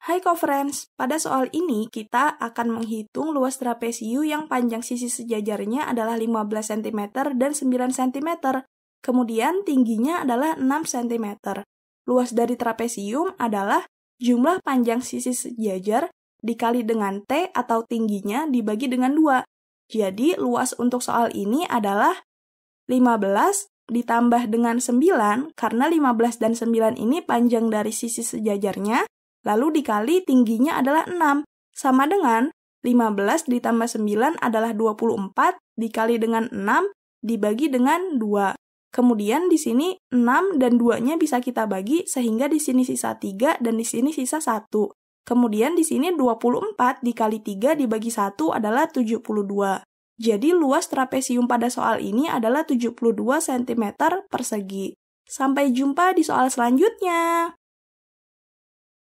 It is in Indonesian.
Hai co-friends, pada soal ini kita akan menghitung luas trapesiu yang panjang sisi sejajarnya adalah 15 cm dan 9 cm, kemudian tingginya adalah 6 cm. Luas dari trapesium adalah jumlah panjang sisi sejajar dikali dengan T atau tingginya dibagi dengan 2. Jadi luas untuk soal ini adalah 15 ditambah dengan 9 karena 15 dan 9 ini panjang dari sisi sejajarnya lalu dikali tingginya adalah 6, sama dengan 15 ditambah 9 adalah 24, dikali dengan 6, dibagi dengan 2. Kemudian di sini 6 dan 2-nya bisa kita bagi sehingga di sini sisa 3 dan di sini sisa 1. Kemudian di sini 24 dikali 3 dibagi 1 adalah 72. Jadi luas trapesium pada soal ini adalah 72 cm persegi. Sampai jumpa di soal selanjutnya.